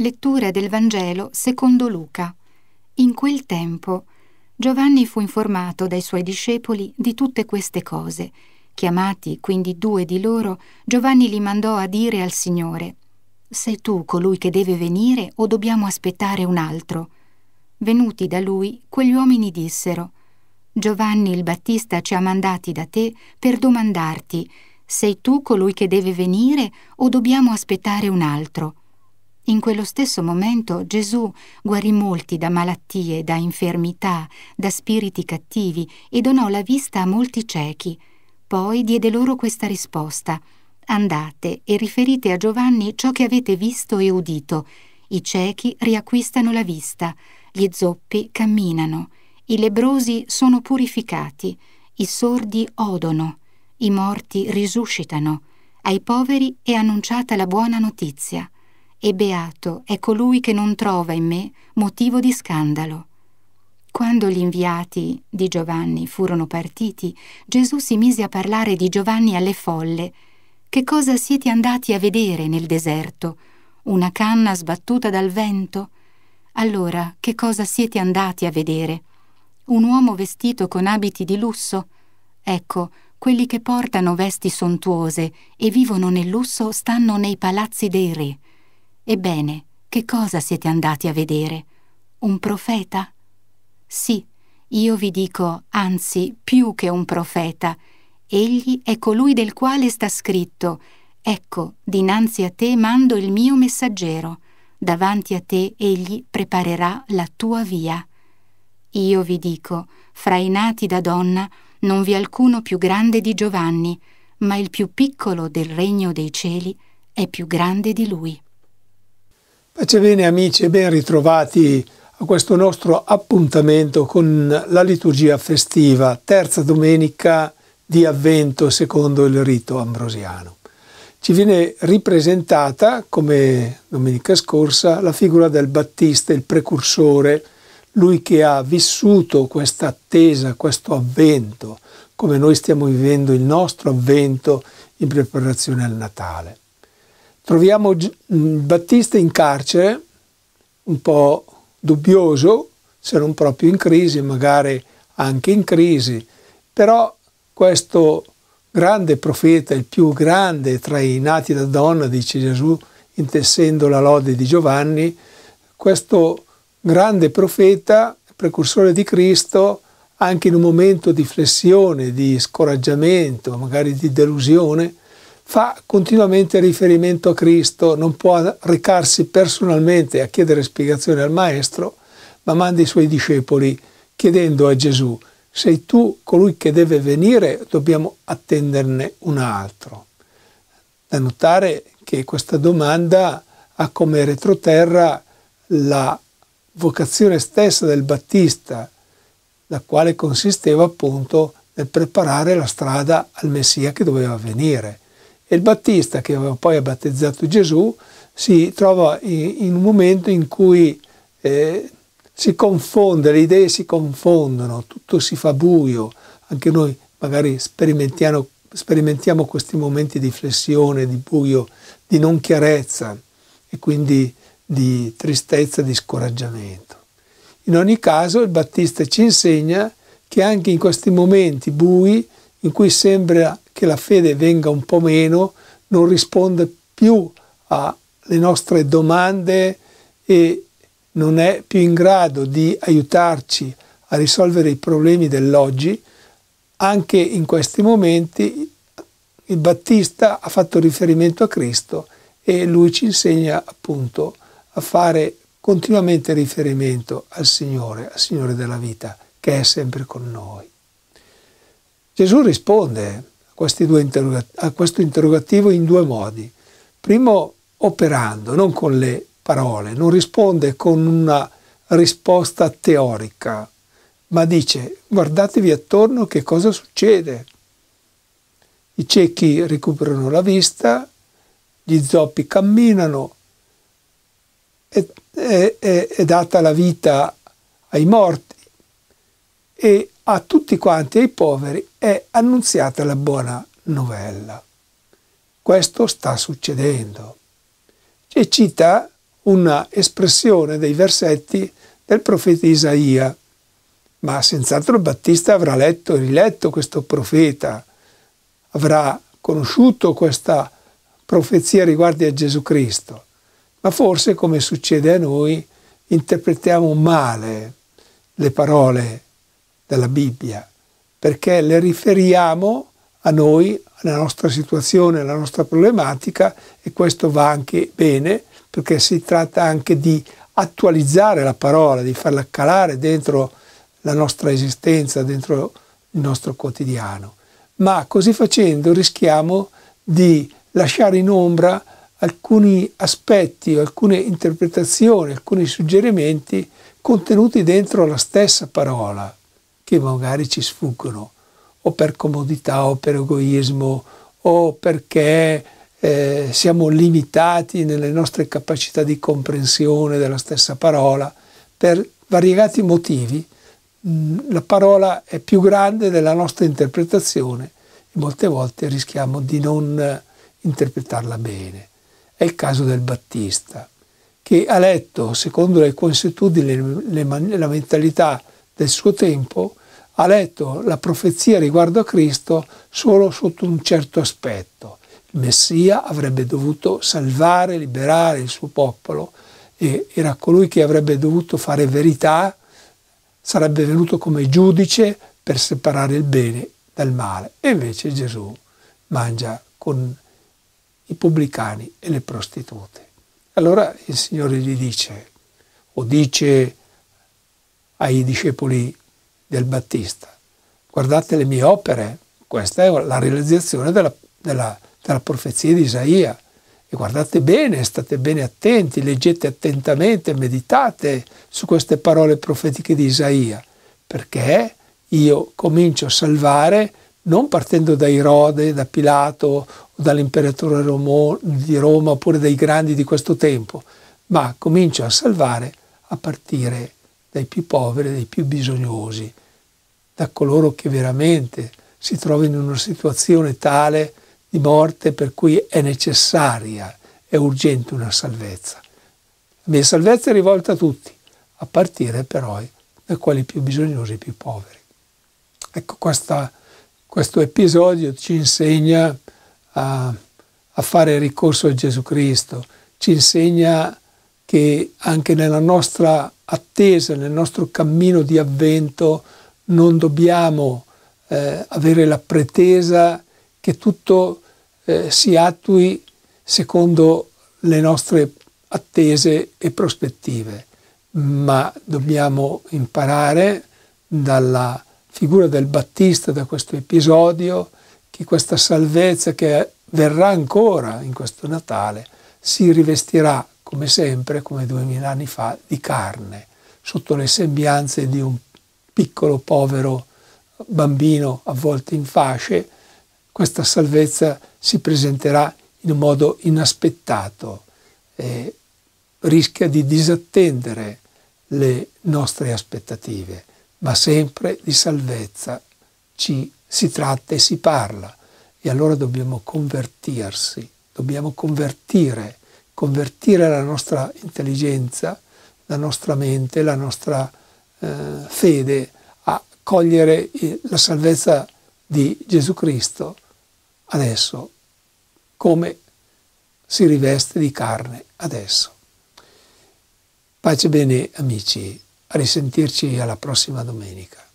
Lettura del Vangelo secondo Luca. In quel tempo Giovanni fu informato dai suoi discepoli di tutte queste cose. Chiamati quindi due di loro, Giovanni li mandò a dire al Signore, Sei tu colui che deve venire o dobbiamo aspettare un altro? Venuti da lui, quegli uomini dissero, Giovanni il Battista ci ha mandati da te per domandarti, sei tu colui che deve venire o dobbiamo aspettare un altro? In quello stesso momento Gesù guarì molti da malattie, da infermità, da spiriti cattivi e donò la vista a molti ciechi. Poi diede loro questa risposta. Andate e riferite a Giovanni ciò che avete visto e udito. I ciechi riacquistano la vista, gli zoppi camminano, i lebrosi sono purificati, i sordi odono, i morti risuscitano, ai poveri è annunciata la buona notizia e beato è colui che non trova in me motivo di scandalo. Quando gli inviati di Giovanni furono partiti, Gesù si mise a parlare di Giovanni alle folle. Che cosa siete andati a vedere nel deserto? Una canna sbattuta dal vento? Allora, che cosa siete andati a vedere? Un uomo vestito con abiti di lusso? Ecco, quelli che portano vesti sontuose e vivono nel lusso stanno nei palazzi dei re. Ebbene, che cosa siete andati a vedere? Un profeta? Sì, io vi dico, anzi, più che un profeta. Egli è colui del quale sta scritto, Ecco, dinanzi a te mando il mio messaggero, davanti a te egli preparerà la tua via. Io vi dico, fra i nati da donna non vi è alcuno più grande di Giovanni, ma il più piccolo del regno dei cieli è più grande di lui. Pace bene amici e ben ritrovati a questo nostro appuntamento con la liturgia festiva, terza domenica di avvento secondo il rito ambrosiano. Ci viene ripresentata, come domenica scorsa, la figura del Battista, il precursore, lui che ha vissuto questa attesa, questo avvento, come noi stiamo vivendo il nostro avvento in preparazione al Natale. Troviamo mm, Battista in carcere, un po' dubbioso, se non proprio in crisi, magari anche in crisi, però questo grande profeta, il più grande tra i nati da donna, dice Gesù, intessendo la lode di Giovanni, questo grande profeta, precursore di Cristo, anche in un momento di flessione, di scoraggiamento, magari di delusione, fa continuamente riferimento a Cristo, non può recarsi personalmente a chiedere spiegazione al Maestro, ma manda i suoi discepoli chiedendo a Gesù, sei tu colui che deve venire, dobbiamo attenderne un altro. Da notare che questa domanda ha come retroterra la vocazione stessa del Battista, la quale consisteva appunto nel preparare la strada al Messia che doveva venire. E il Battista, che aveva poi battezzato Gesù, si trova in, un momento in cui eh, si confonde, le idee si confondono, tutto si fa buio. Anche noi magari sperimentiamo, sperimentiamo questi momenti di flessione, di buio, di non chiarezza e quindi di tristezza, di scoraggiamento. In ogni caso il Battista ci insegna che anche in questi momenti bui in cui sembra che la fede venga un po' meno, non risponde più alle nostre domande e non è più in grado di aiutarci a risolvere i problemi dell'oggi, anche in questi momenti il Battista ha fatto riferimento a Cristo e lui ci insegna appunto a fare continuamente riferimento al Signore, al Signore della vita, che è sempre con noi. Gesù risponde a questo interrogativo in due modi. Primo, operando, non con le parole, non risponde con una risposta teorica, ma dice guardatevi attorno che cosa succede. I ciechi recuperano la vista, gli zoppi camminano, è, è, è, è data la vita ai morti e a tutti quanti ai poveri è annunziata la buona novella. Questo sta succedendo. E cita una espressione dei versetti del profeta Isaia, ma senz'altro Battista avrà letto e riletto questo profeta, avrà conosciuto questa profezia riguardo a Gesù Cristo, ma forse come succede a noi interpretiamo male le parole della Bibbia, perché le riferiamo a noi, alla nostra situazione, alla nostra problematica e questo va anche bene perché si tratta anche di attualizzare la parola, di farla calare dentro la nostra esistenza, dentro il nostro quotidiano. Ma così facendo rischiamo di lasciare in ombra alcuni aspetti, alcune interpretazioni, alcuni suggerimenti contenuti dentro la stessa parola che magari ci sfuggono o per comodità o per egoismo o perché eh, siamo limitati nelle nostre capacità di comprensione della stessa parola. Per variegati motivi mh, mm, la parola è più grande della nostra interpretazione e molte volte rischiamo di non interpretarla bene. È il caso del Battista, che ha letto, secondo le consuetudini, la mentalità del suo tempo ha letto la profezia riguardo a Cristo solo sotto un certo aspetto. Il Messia avrebbe dovuto salvare, liberare il suo popolo e era colui che avrebbe dovuto fare verità, sarebbe venuto come giudice per separare il bene dal male. E invece Gesù mangia con i pubblicani e le prostitute. Allora il Signore gli dice, o dice ai discepoli del Battista. Guardate le mie opere, questa è la realizzazione della, della, della profezia di Isaia. E guardate bene, state bene attenti, leggete attentamente, meditate su queste parole profetiche di Isaia, perché io comincio a salvare non partendo da Erode, da Pilato o dall'imperatore di Roma oppure dai grandi di questo tempo, ma comincio a salvare a partire da dai più poveri, dai più bisognosi, da coloro che veramente si trovano in una situazione tale di morte per cui è necessaria, è urgente una salvezza. La mia salvezza è rivolta a tutti, a partire però da quelli più bisognosi e più poveri. Ecco, questa, questo episodio ci insegna a, a fare ricorso a Gesù Cristo, ci insegna che anche nella nostra attesa, nel nostro cammino di avvento, non dobbiamo eh, avere la pretesa che tutto eh, si attui secondo le nostre attese e prospettive, ma dobbiamo imparare dalla figura del Battista, da questo episodio, che questa salvezza che verrà ancora in questo Natale si rivestirà, come sempre, come duemila anni fa, di carne sotto le sembianze di un piccolo povero bambino avvolto in fasce, questa salvezza si presenterà in un modo inaspettato, e rischia di disattendere le nostre aspettative, ma sempre di salvezza ci si tratta e si parla e allora dobbiamo convertirsi, dobbiamo convertire, convertire la nostra intelligenza la nostra mente, la nostra eh, fede a cogliere eh, la salvezza di Gesù Cristo adesso, come si riveste di carne adesso. Pace bene amici, a risentirci alla prossima domenica.